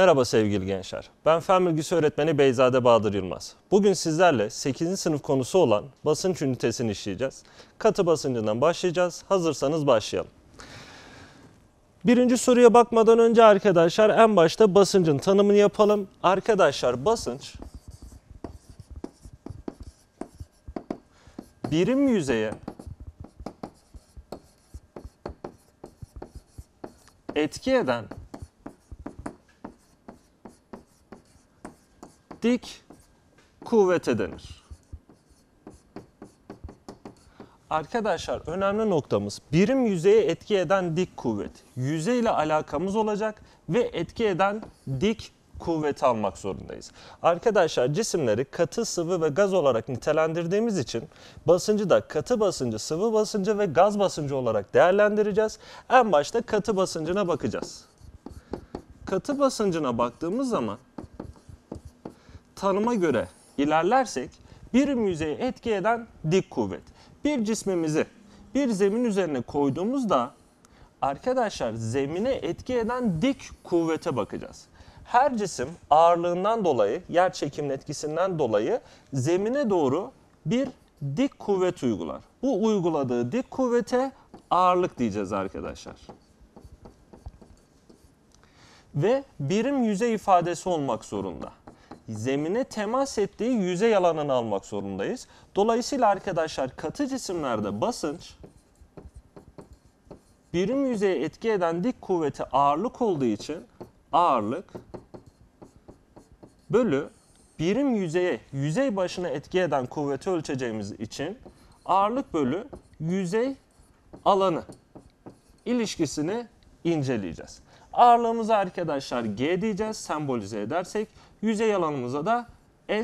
Merhaba sevgili gençler. Ben Fen Bilgisi Öğretmeni Beyzade Bahadır Yılmaz. Bugün sizlerle 8. sınıf konusu olan basınç ünitesini işleyeceğiz. Katı basıncından başlayacağız. Hazırsanız başlayalım. Birinci soruya bakmadan önce arkadaşlar en başta basıncın tanımını yapalım. Arkadaşlar basınç birim yüzeye etki eden dik kuvvete denir. Arkadaşlar önemli noktamız birim yüzeye etki eden dik kuvvet. ile alakamız olacak ve etki eden dik kuvvet almak zorundayız. Arkadaşlar cisimleri katı, sıvı ve gaz olarak nitelendirdiğimiz için basıncı da katı basıncı, sıvı basıncı ve gaz basıncı olarak değerlendireceğiz. En başta katı basıncına bakacağız. Katı basıncına baktığımız zaman tanıma göre ilerlersek bir müzeye etki eden dik kuvvet. Bir cismimizi bir zemin üzerine koyduğumuzda arkadaşlar zemine etki eden dik kuvvete bakacağız. Her cisim ağırlığından dolayı, yer çekiminin etkisinden dolayı zemine doğru bir dik kuvvet uygular. Bu uyguladığı dik kuvvete ağırlık diyeceğiz arkadaşlar. Ve birim yüzey ifadesi olmak zorunda zemine temas ettiği yüzey alanını almak zorundayız. Dolayısıyla arkadaşlar katı cisimlerde basınç birim yüzeye etki eden dik kuvveti ağırlık olduğu için ağırlık bölü birim yüzeye yüzey başına etki eden kuvveti ölçeceğimiz için ağırlık bölü yüzey alanı ilişkisini inceleyeceğiz. Ağırlığımıza arkadaşlar G diyeceğiz sembolize edersek yüzey alanımıza da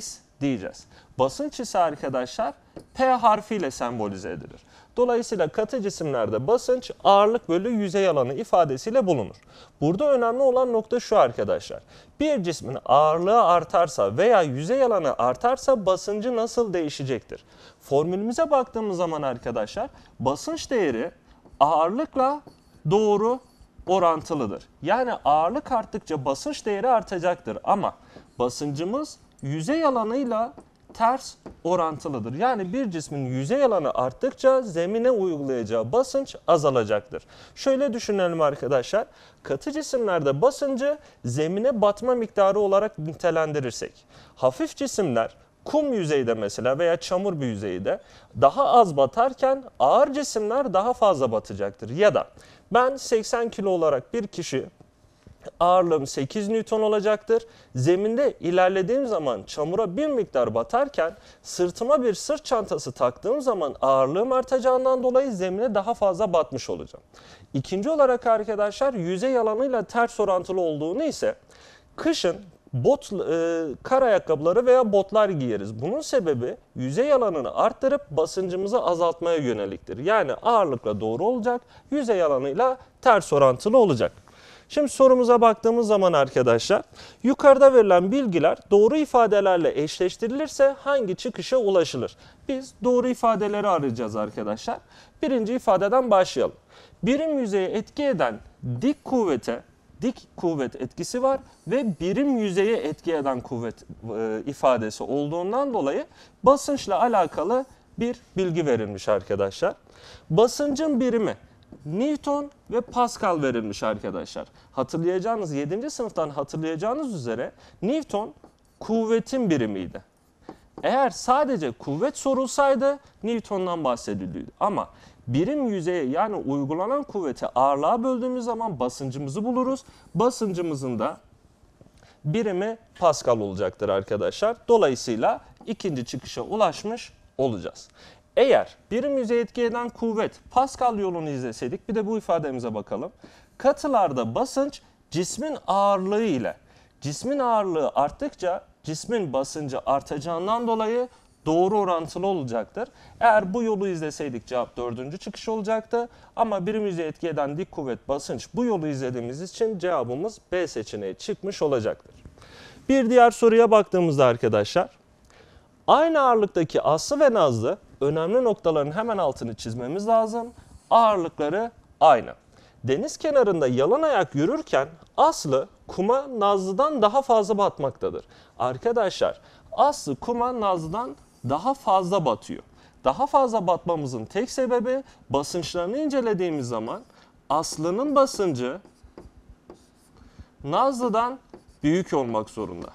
S diyeceğiz. Basınç ise arkadaşlar P harfiyle sembolize edilir. Dolayısıyla katı cisimlerde basınç ağırlık bölü yüzey alanı ifadesiyle bulunur. Burada önemli olan nokta şu arkadaşlar. Bir cismin ağırlığı artarsa veya yüzey alanı artarsa basıncı nasıl değişecektir? Formülümüze baktığımız zaman arkadaşlar basınç değeri ağırlıkla doğru orantılıdır. Yani ağırlık arttıkça basınç değeri artacaktır ama basıncımız yüzey alanıyla ters orantılıdır. Yani bir cismin yüzey alanı arttıkça zemine uygulayacağı basınç azalacaktır. Şöyle düşünelim arkadaşlar. Katı cisimlerde basıncı zemine batma miktarı olarak nitelendirirsek. Hafif cisimler kum yüzeyde mesela veya çamur bir yüzeyde daha az batarken ağır cisimler daha fazla batacaktır. Ya da ben 80 kilo olarak bir kişi ağırlığım 8 Newton olacaktır. Zeminde ilerlediğim zaman çamura bir miktar batarken sırtıma bir sırt çantası taktığım zaman ağırlığım artacağından dolayı zemine daha fazla batmış olacağım. İkinci olarak arkadaşlar yüzey alanıyla ters orantılı olduğunu ise kışın bot e, kar ayakkabıları veya botlar giyeriz. Bunun sebebi yüzey alanını arttırıp basıncımızı azaltmaya yöneliktir. Yani ağırlıkla doğru olacak, yüzey alanıyla ters orantılı olacak. Şimdi sorumuza baktığımız zaman arkadaşlar yukarıda verilen bilgiler doğru ifadelerle eşleştirilirse hangi çıkışa ulaşılır? Biz doğru ifadeleri arayacağız arkadaşlar. Birinci ifadeden başlayalım. Birim yüzeye etki eden dik kuvvete dik kuvvet etkisi var ve birim yüzeye etki eden kuvvet e, ifadesi olduğundan dolayı basınçla alakalı bir bilgi verilmiş arkadaşlar. Basıncın birimi Newton ve Pascal verilmiş arkadaşlar. Hatırlayacağınız 7. sınıftan hatırlayacağınız üzere Newton kuvvetin birimiydi. Eğer sadece kuvvet sorulsaydı Newton'dan bahsedilirdi. Ama birim yüzeye yani uygulanan kuvveti ağırlığa böldüğümüz zaman basıncımızı buluruz. Basıncımızın da birimi Pascal olacaktır arkadaşlar. Dolayısıyla ikinci çıkışa ulaşmış olacağız. Eğer birim yüzeye etki eden kuvvet Pascal yolunu izleseydik bir de bu ifademize bakalım. Katılarda basınç cismin ağırlığı ile cismin ağırlığı arttıkça cismin basıncı artacağından dolayı doğru orantılı olacaktır. Eğer bu yolu izleseydik cevap dördüncü çıkış olacaktı. Ama birim yüzeye etki eden dik kuvvet basınç bu yolu izlediğimiz için cevabımız B seçeneği çıkmış olacaktır. Bir diğer soruya baktığımızda arkadaşlar aynı ağırlıktaki Aslı ve Nazlı önemli noktaların hemen altını çizmemiz lazım. Ağırlıkları aynı. Deniz kenarında yalan ayak yürürken Aslı kuma Nazlı'dan daha fazla batmaktadır. Arkadaşlar Aslı kuma Nazlı'dan daha fazla batıyor. Daha fazla batmamızın tek sebebi basınçlarını incelediğimiz zaman Aslı'nın basıncı Nazlı'dan büyük olmak zorunda.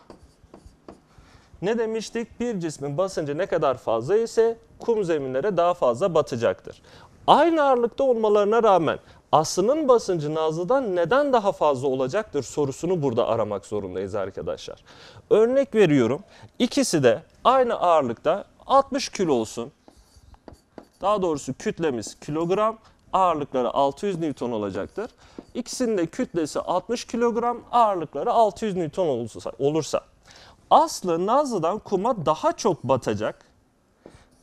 Ne demiştik? Bir cismin basıncı ne kadar fazla ise kum zeminlere daha fazla batacaktır. Aynı ağırlıkta olmalarına rağmen Asının basıncı nazlıdan neden daha fazla olacaktır sorusunu burada aramak zorundayız arkadaşlar. Örnek veriyorum. İkisi de aynı ağırlıkta 60 kilo olsun. Daha doğrusu kütlemiz kilogram, ağırlıkları 600 Newton olacaktır. İkisinin de kütlesi 60 kilogram, ağırlıkları 600 Newton olursa, olursa. Aslı Nazlı'dan kuma daha çok batacak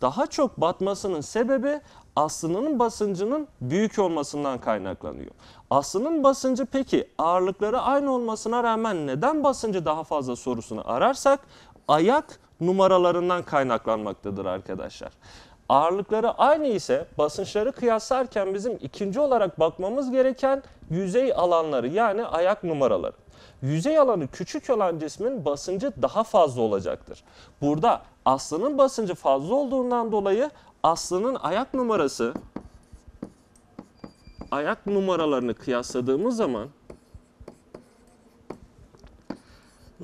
daha çok batmasının sebebi aslının basıncının büyük olmasından kaynaklanıyor. Aslının basıncı peki ağırlıkları aynı olmasına rağmen neden basıncı daha fazla sorusunu ararsak ayak numaralarından kaynaklanmaktadır arkadaşlar. Ağırlıkları aynı ise basınçları kıyaslarken bizim ikinci olarak bakmamız gereken yüzey alanları yani ayak numaraları yüzey alanı küçük olan cismin basıncı daha fazla olacaktır. Burada aslının basıncı fazla olduğundan dolayı aslının ayak numarası ayak numaralarını kıyasladığımız zaman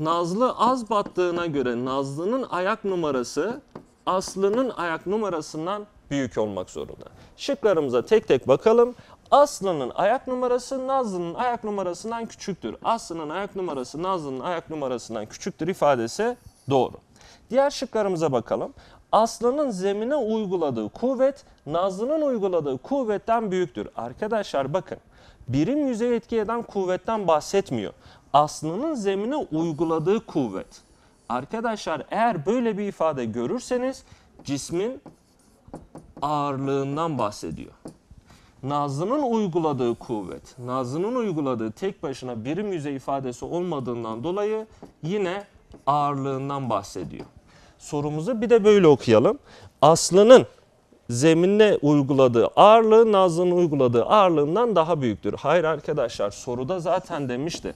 Nazlı az battığına göre Nazlı'nın ayak numarası Aslı'nın ayak numarasından büyük olmak zorunda. Şıklarımıza tek tek bakalım. Aslı'nın ayak numarası Nazlı'nın ayak numarasından küçüktür. Aslı'nın ayak numarası Nazlı'nın ayak numarasından küçüktür ifadesi doğru. Diğer şıklarımıza bakalım. Aslı'nın zemine uyguladığı kuvvet Nazlı'nın uyguladığı kuvvetten büyüktür. Arkadaşlar bakın birim yüzey etki eden kuvvetten bahsetmiyor. Aslı'nın zemine uyguladığı kuvvet. Arkadaşlar eğer böyle bir ifade görürseniz cismin ağırlığından bahsediyor. Nazlı'nın uyguladığı kuvvet, Nazlı'nın uyguladığı tek başına birim yüze ifadesi olmadığından dolayı yine ağırlığından bahsediyor. Sorumuzu bir de böyle okuyalım. Aslı'nın zeminle uyguladığı ağırlığı Nazlı'nın uyguladığı ağırlığından daha büyüktür. Hayır arkadaşlar soruda zaten demişti.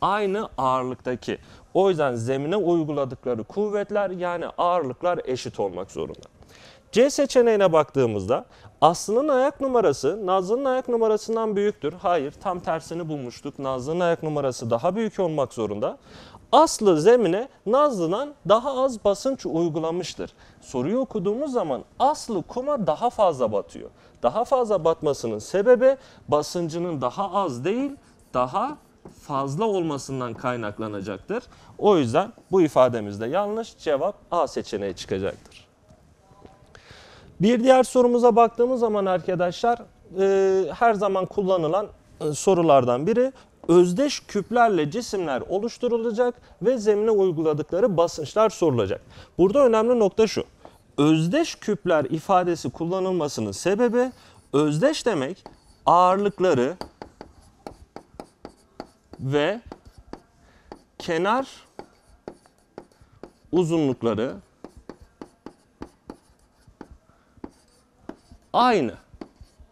Aynı ağırlıktaki. O yüzden zemine uyguladıkları kuvvetler yani ağırlıklar eşit olmak zorunda. C seçeneğine baktığımızda Aslı'nın ayak numarası Nazlı'nın ayak numarasından büyüktür. Hayır tam tersini bulmuştuk. Nazlı'nın ayak numarası daha büyük olmak zorunda. Aslı zemine Nazlı'dan daha az basınç uygulamıştır. Soruyu okuduğumuz zaman Aslı kuma daha fazla batıyor. Daha fazla batmasının sebebi basıncının daha az değil daha fazla olmasından kaynaklanacaktır. O yüzden bu ifademizde yanlış cevap A seçeneği çıkacaktır. Bir diğer sorumuza baktığımız zaman arkadaşlar e, her zaman kullanılan e, sorulardan biri özdeş küplerle cisimler oluşturulacak ve zemine uyguladıkları basınçlar sorulacak. Burada önemli nokta şu. Özdeş küpler ifadesi kullanılmasının sebebi özdeş demek ağırlıkları ve kenar uzunlukları aynı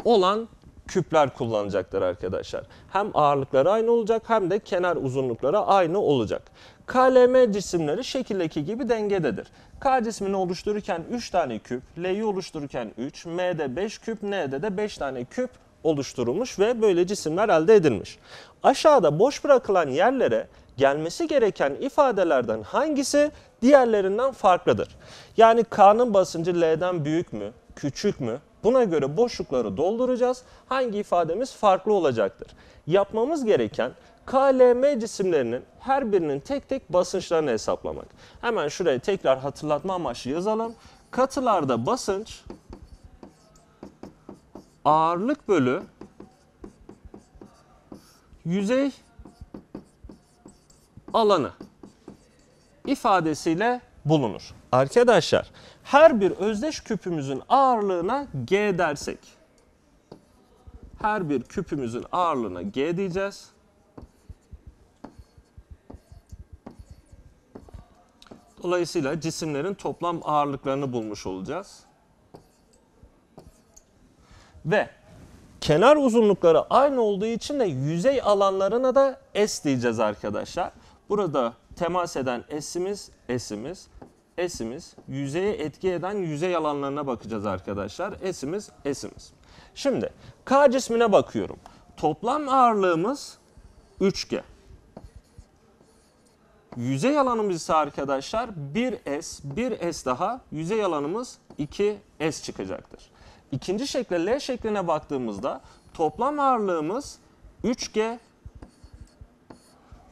olan küpler kullanacaklar arkadaşlar. Hem ağırlıkları aynı olacak hem de kenar uzunlukları aynı olacak. KLM cisimleri şekildeki gibi dengededir. K cismini oluştururken 3 tane küp, L'yi oluştururken 3, M'de 5 küp, N'de de 5 tane küp oluşturulmuş ve böyle cisimler elde edilmiş. Aşağıda boş bırakılan yerlere gelmesi gereken ifadelerden hangisi diğerlerinden farklıdır? Yani K'nın basıncı L'den büyük mü, küçük mü Buna göre boşlukları dolduracağız. Hangi ifademiz farklı olacaktır? Yapmamız gereken KLM cisimlerinin her birinin tek tek basınçlarını hesaplamak. Hemen şuraya tekrar hatırlatma amaçlı yazalım. Katılarda basınç ağırlık bölü yüzey alanı ifadesiyle bulunur. Arkadaşlar her bir özdeş küpümüzün ağırlığına G dersek her bir küpümüzün ağırlığına G diyeceğiz. Dolayısıyla cisimlerin toplam ağırlıklarını bulmuş olacağız. Ve kenar uzunlukları aynı olduğu için de yüzey alanlarına da S diyeceğiz arkadaşlar. Burada temas eden S'imiz, S'imiz. S'imiz. Yüzeye etki eden yüze alanlarına bakacağız arkadaşlar. S'imiz, S'imiz. Şimdi K cismine bakıyorum. Toplam ağırlığımız 3G. Yüzey alanımız ise arkadaşlar 1S, 1S daha yüzey alanımız 2S çıkacaktır. İkinci şekle L şekline baktığımızda toplam ağırlığımız 3G,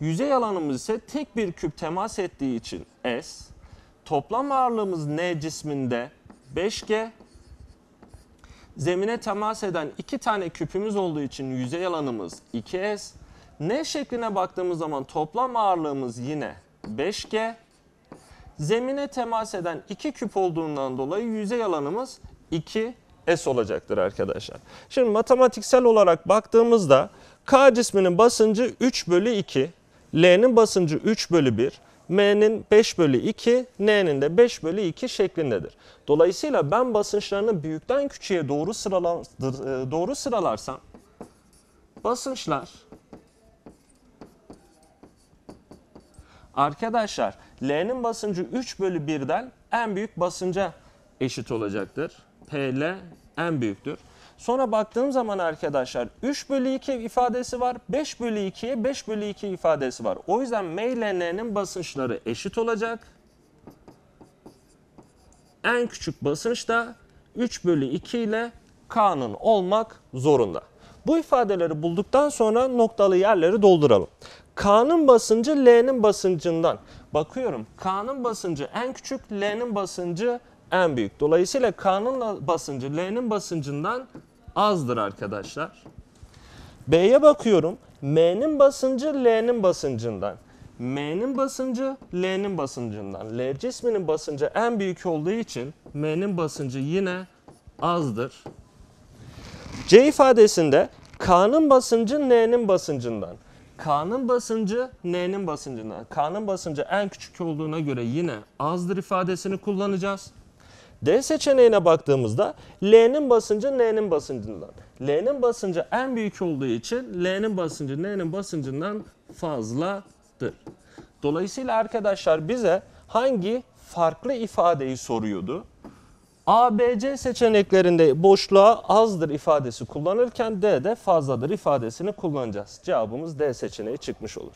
yüzey alanımız ise tek bir küp temas ettiği için S, Toplam ağırlığımız N cisminde 5G. Zemine temas eden iki tane küpümüz olduğu için yüzey alanımız 2S. N şekline baktığımız zaman toplam ağırlığımız yine 5G. Zemine temas eden iki küp olduğundan dolayı yüzey alanımız 2S olacaktır arkadaşlar. Şimdi matematiksel olarak baktığımızda K cisminin basıncı 3 bölü 2, L'nin basıncı 3 bölü 1, M'nin 5 bölü 2, N'nin de 5 bölü 2 şeklindedir. Dolayısıyla ben basınçlarını büyükten küçüğe doğru, sırala, e, doğru sıralarsam basınçlar arkadaşlar L'nin basıncı 3 bölü 1'den en büyük basınca eşit olacaktır. PL en büyüktür. Sonra baktığım zaman arkadaşlar 3 bölü 2 ifadesi var. 5 bölü 2'ye 5 bölü 2 ifadesi var. O yüzden M ile N'nin basınçları eşit olacak. En küçük basınç da 3 bölü 2 ile K'nın olmak zorunda. Bu ifadeleri bulduktan sonra noktalı yerleri dolduralım. K'nın basıncı L'nin basıncından. Bakıyorum K'nın basıncı en küçük, L'nin basıncı en büyük. Dolayısıyla K'nın basıncı L'nin basıncından azdır arkadaşlar. B'ye bakıyorum. M'nin basıncı L'nin basıncından. M'nin basıncı L'nin basıncından. L cisminin basıncı en büyük olduğu için M'nin basıncı yine azdır. C ifadesinde K'nın basıncı N'nin basıncından. K'nın basıncı N'nin basıncından. K'nın basıncı en küçük olduğuna göre yine azdır ifadesini kullanacağız. D seçeneğine baktığımızda L'nin basıncı N'nin basıncından. L'nin basıncı en büyük olduğu için L'nin basıncı N'nin basıncından fazladır. Dolayısıyla arkadaşlar bize hangi farklı ifadeyi soruyordu? ABC seçeneklerinde boşluğa azdır ifadesi kullanırken D'de fazladır ifadesini kullanacağız. Cevabımız D seçeneği çıkmış olur.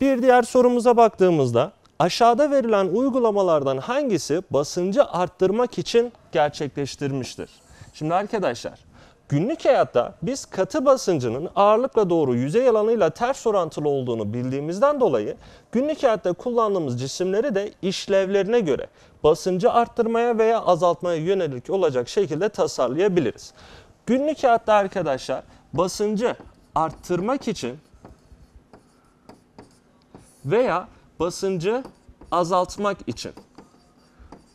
Bir diğer sorumuza baktığımızda Aşağıda verilen uygulamalardan hangisi basıncı arttırmak için gerçekleştirmiştir? Şimdi arkadaşlar günlük hayatta biz katı basıncının ağırlıkla doğru yüzey alanıyla ters orantılı olduğunu bildiğimizden dolayı günlük hayatta kullandığımız cisimleri de işlevlerine göre basıncı arttırmaya veya azaltmaya yönelik olacak şekilde tasarlayabiliriz. Günlük hayatta arkadaşlar basıncı arttırmak için veya basıncı azaltmak için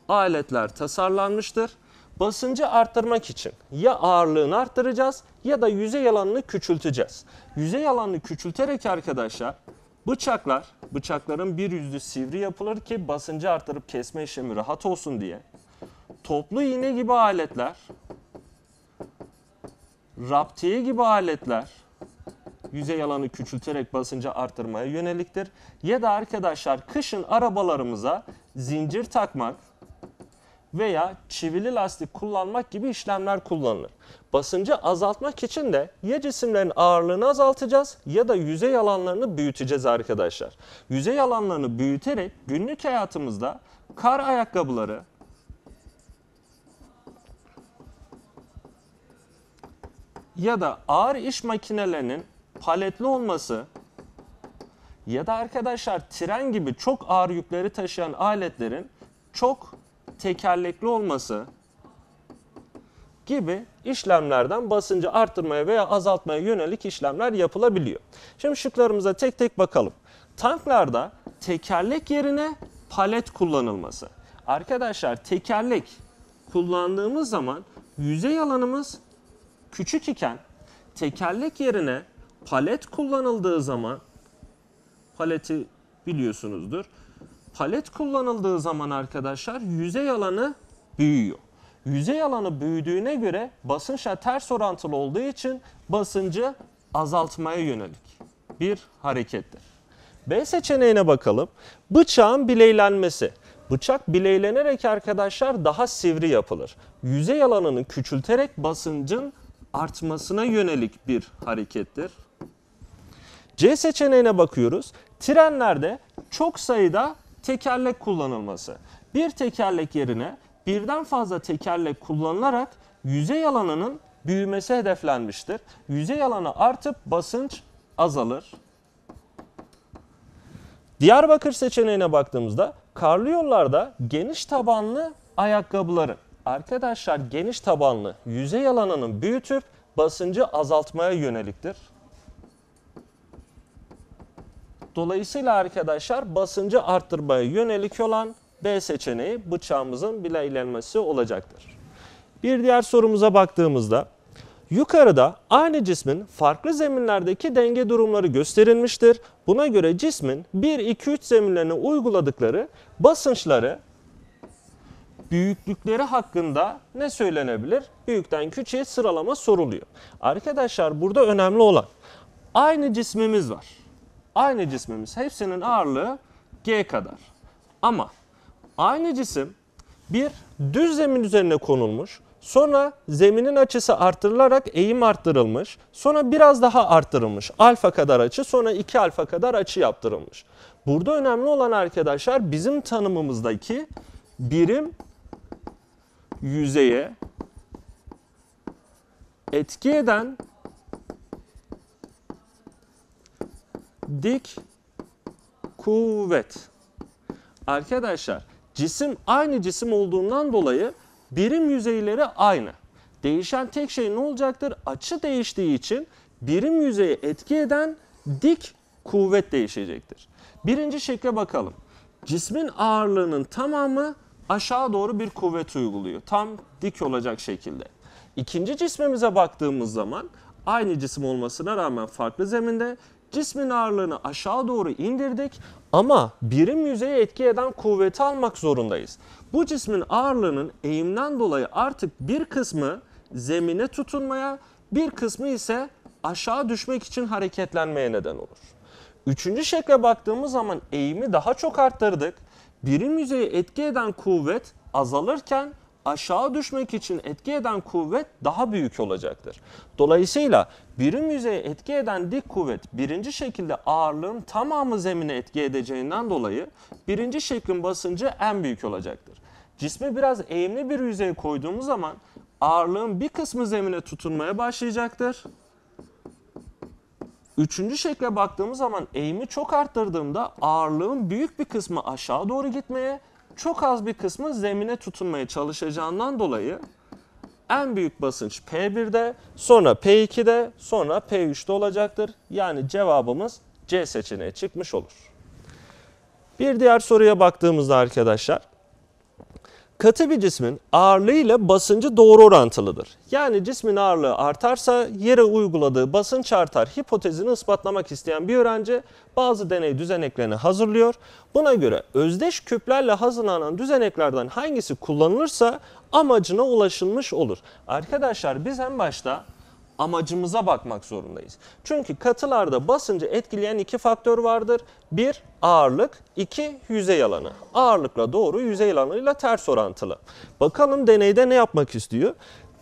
aletler tasarlanmıştır. Basıncı arttırmak için ya ağırlığını arttıracağız ya da yüzey alanını küçülteceğiz. Yüzey alanını küçülterek arkadaşlar bıçaklar, bıçakların bir yüzü sivri yapılır ki basıncı arttırıp kesme işlemi rahat olsun diye. Toplu iğne gibi aletler, raptiye gibi aletler, yüzey alanı küçülterek basıncı artırmaya yöneliktir. Ya da arkadaşlar kışın arabalarımıza zincir takmak veya çivili lastik kullanmak gibi işlemler kullanılır. Basıncı azaltmak için de ya cisimlerin ağırlığını azaltacağız ya da yüzey alanlarını büyüteceğiz arkadaşlar. Yüzey alanlarını büyüterek günlük hayatımızda kar ayakkabıları, ya da ağır iş makinelerinin paletli olması ya da arkadaşlar tren gibi çok ağır yükleri taşıyan aletlerin çok tekerlekli olması gibi işlemlerden basıncı arttırmaya veya azaltmaya yönelik işlemler yapılabiliyor. Şimdi şıklarımıza tek tek bakalım. Tanklarda tekerlek yerine palet kullanılması. Arkadaşlar tekerlek kullandığımız zaman yüzey alanımız küçük iken tekerlek yerine palet kullanıldığı zaman paleti biliyorsunuzdur. Palet kullanıldığı zaman arkadaşlar yüzey alanı büyüyor. Yüzey alanı büyüdüğüne göre basınçla ters orantılı olduğu için basıncı azaltmaya yönelik bir harekettir. B seçeneğine bakalım. Bıçağın bileylenmesi. Bıçak bileylenerek arkadaşlar daha sivri yapılır. Yüzey alanını küçülterek basıncın artmasına yönelik bir harekettir. C seçeneğine bakıyoruz. Trenlerde çok sayıda tekerlek kullanılması. Bir tekerlek yerine birden fazla tekerlek kullanılarak yüzey alanının büyümesi hedeflenmiştir. Yüzey alanı artıp basınç azalır. Diyarbakır seçeneğine baktığımızda karlı yollarda geniş tabanlı ayakkabıların arkadaşlar geniş tabanlı yüzey alanının büyütüp basıncı azaltmaya yöneliktir. Dolayısıyla arkadaşlar basıncı arttırmaya yönelik olan B seçeneği bıçağımızın bileylenmesi olacaktır. Bir diğer sorumuza baktığımızda yukarıda aynı cismin farklı zeminlerdeki denge durumları gösterilmiştir. Buna göre cismin 1, 2, 3 zeminlerine uyguladıkları basınçları büyüklükleri hakkında ne söylenebilir? Büyükten küçüğe sıralama soruluyor. Arkadaşlar burada önemli olan aynı cismimiz var aynı cismimiz hepsinin ağırlığı G kadar. Ama aynı cisim bir düz zemin üzerine konulmuş. Sonra zeminin açısı arttırılarak eğim arttırılmış. Sonra biraz daha arttırılmış. Alfa kadar açı, sonra 2 alfa kadar açı yaptırılmış. Burada önemli olan arkadaşlar bizim tanımımızdaki birim yüzeye etki eden dik kuvvet. Arkadaşlar cisim aynı cisim olduğundan dolayı birim yüzeyleri aynı. Değişen tek şey ne olacaktır? Açı değiştiği için birim yüzeye etki eden dik kuvvet değişecektir. Birinci şekle bakalım. Cismin ağırlığının tamamı aşağı doğru bir kuvvet uyguluyor. Tam dik olacak şekilde. İkinci cismimize baktığımız zaman aynı cisim olmasına rağmen farklı zeminde cismin ağırlığını aşağı doğru indirdik ama birim yüzeye etki eden kuvveti almak zorundayız. Bu cismin ağırlığının eğimden dolayı artık bir kısmı zemine tutunmaya, bir kısmı ise aşağı düşmek için hareketlenmeye neden olur. Üçüncü şekle baktığımız zaman eğimi daha çok arttırdık. Birim yüzeye etki eden kuvvet azalırken aşağı düşmek için etki eden kuvvet daha büyük olacaktır. Dolayısıyla birim yüzeye etki eden dik kuvvet birinci şekilde ağırlığın tamamı zemine etki edeceğinden dolayı birinci şeklin basıncı en büyük olacaktır. Cismi biraz eğimli bir yüzeye koyduğumuz zaman ağırlığın bir kısmı zemine tutunmaya başlayacaktır. Üçüncü şekle baktığımız zaman eğimi çok arttırdığımda ağırlığın büyük bir kısmı aşağı doğru gitmeye çok az bir kısmı zemine tutunmaya çalışacağından dolayı en büyük basınç P1'de, sonra P2'de, sonra p 3de olacaktır. Yani cevabımız C seçeneği çıkmış olur. Bir diğer soruya baktığımızda arkadaşlar katı bir cismin ağırlığı ile basıncı doğru orantılıdır. Yani cismin ağırlığı artarsa yere uyguladığı basınç artar hipotezini ispatlamak isteyen bir öğrenci bazı deney düzeneklerini hazırlıyor. Buna göre özdeş küplerle hazırlanan düzeneklerden hangisi kullanılırsa amacına ulaşılmış olur. Arkadaşlar biz en başta amacımıza bakmak zorundayız. Çünkü katılarda basıncı etkileyen iki faktör vardır. Bir ağırlık, iki yüzey alanı. Ağırlıkla doğru, yüzey alanıyla ters orantılı. Bakalım deneyde ne yapmak istiyor?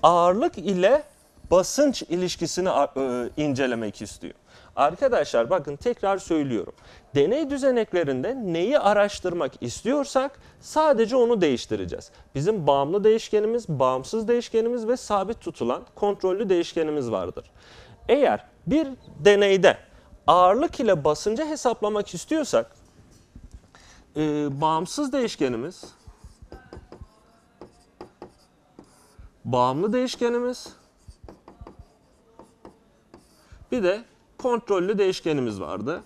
Ağırlık ile basınç ilişkisini e, incelemek istiyor. Arkadaşlar bakın tekrar söylüyorum. Deney düzeneklerinde neyi araştırmak istiyorsak sadece onu değiştireceğiz. Bizim bağımlı değişkenimiz, bağımsız değişkenimiz ve sabit tutulan kontrollü değişkenimiz vardır. Eğer bir deneyde ağırlık ile basıncı hesaplamak istiyorsak e, bağımsız değişkenimiz bağımlı değişkenimiz bir de kontrollü değişkenimiz vardı.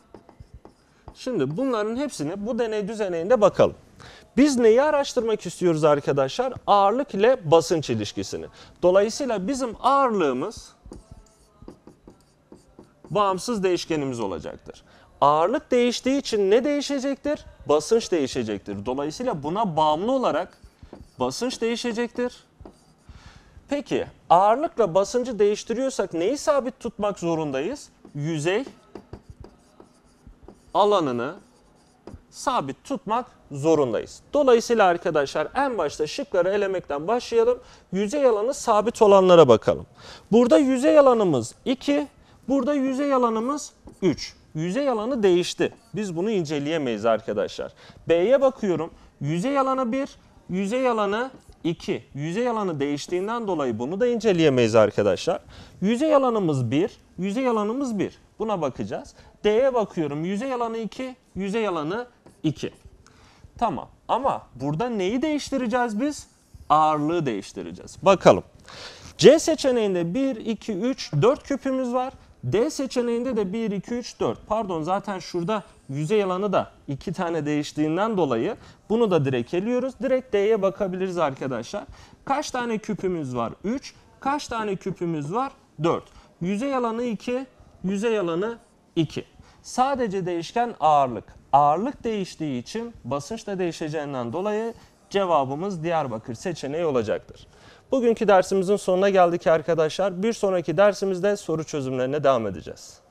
Şimdi bunların hepsini bu deney düzeneyinde bakalım. Biz neyi araştırmak istiyoruz arkadaşlar? Ağırlık ile basınç ilişkisini. Dolayısıyla bizim ağırlığımız bağımsız değişkenimiz olacaktır. Ağırlık değiştiği için ne değişecektir? Basınç değişecektir. Dolayısıyla buna bağımlı olarak basınç değişecektir. Peki ağırlıkla basıncı değiştiriyorsak neyi sabit tutmak zorundayız? yüzey alanını sabit tutmak zorundayız. Dolayısıyla arkadaşlar en başta şıkları elemekten başlayalım. Yüzey alanı sabit olanlara bakalım. Burada yüzey alanımız 2, burada yüzey alanımız 3. Yüzey alanı değişti. Biz bunu inceleyemeyiz arkadaşlar. B'ye bakıyorum. Yüzey alanı 1, yüzey alanı 2. Yüzey alanı değiştiğinden dolayı bunu da inceleyemeyiz arkadaşlar. Yüzey alanımız 1, yüzey alanımız 1. Buna bakacağız. D'ye bakıyorum. Yüzey alanı 2, yüzey alanı 2. Tamam ama burada neyi değiştireceğiz biz? Ağırlığı değiştireceğiz. Bakalım. C seçeneğinde 1, 2, 3, 4 küpümüz var. D seçeneğinde de 1, 2, 3, 4. Pardon zaten şurada yüzey alanı da iki tane değiştiğinden dolayı bunu da direkt eliyoruz. Direkt D'ye bakabiliriz arkadaşlar. Kaç tane küpümüz var? 3. Kaç tane küpümüz var? 4. Yüzey alanı 2, yüzey alanı 2. Sadece değişken ağırlık. Ağırlık değiştiği için basınç da değişeceğinden dolayı cevabımız Diyarbakır seçeneği olacaktır. Bugünkü dersimizin sonuna geldik arkadaşlar. Bir sonraki dersimizde soru çözümlerine devam edeceğiz.